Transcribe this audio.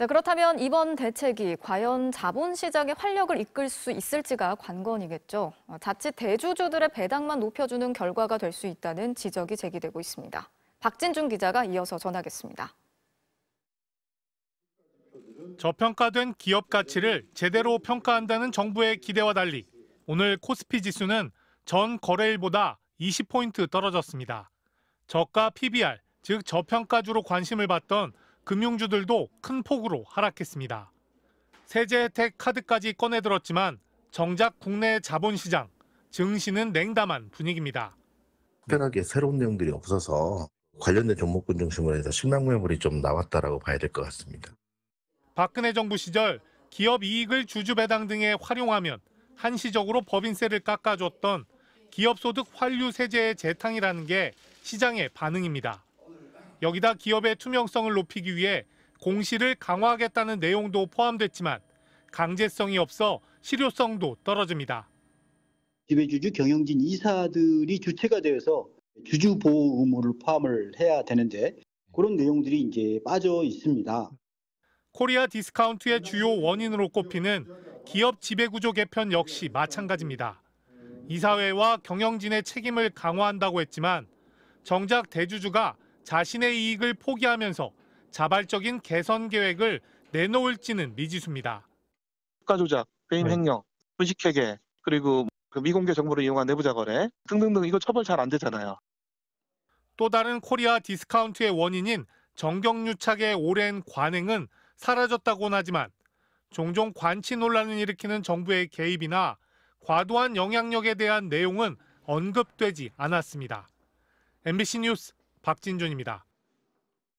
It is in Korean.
자, 그렇다면 이번 대책이 과연 자본시장의 활력을 이끌 수 있을지가 관건이겠죠. 어, 자칫 대주주들의 배당만 높여주는 결과가 될 수 있다는 지적이 제기되고 있습니다. 박진중 기자가 이어서 전하겠습니다. 저평가된 기업 가치를 제대로 평가한다는 정부의 기대와 달리 오늘 코스피 지수는 전 거래일보다 20포인트 떨어졌습니다. 저가 PBR, 즉 저평가주로 관심을 받던 금융주들도 큰 폭으로 하락했습니다. 세제 혜택 카드까지 꺼내들었지만 정작 국내 자본시장, 증시는 냉담한 분위기입니다. 특별하게 새로운 내용들이 없어서 관련된 종목군 중심으로 해서 신망매물이 좀 나왔다라고 봐야 될 것 같습니다. 박근혜 정부 시절 기업 이익을 주주 배당 등에 활용하면 한시적으로 법인세를 깎아줬던 기업소득 환류 세제의 재탕이라는 게 시장의 반응입니다. 여기다 기업의 투명성을 높이기 위해 공시를 강화하겠다는 내용도 포함됐지만 강제성이 없어 실효성도 떨어집니다. 지배주주 경영진 이사들이 주체가 되어서 주주 보호 의무를 포함을 해야 되는데 그런 내용들이 이제 빠져 있습니다. 코리아 디스카운트의 주요 원인으로 꼽히는 기업 지배구조 개편 역시 마찬가지입니다. 이사회와 경영진의 책임을 강화한다고 했지만 정작 대주주가 자신의 이익을 포기하면서 자발적인 개선 계획을 내놓을지는 미지수입니다. 국가 조작, 배임 네. 횡령, 분식회계, 그리고 그 미공개 정보를 이용한 내부자 거래 등등등 이거 처벌 잘 안 되잖아요. 또 다른 코리아 디스카운트의 원인인 정경유착의 오랜 관행은 사라졌다고는 하지만 종종 관치 논란을 일으키는 정부의 개입이나 과도한 영향력에 대한 내용은 언급되지 않았습니다. MBC 뉴스 박진준입니다.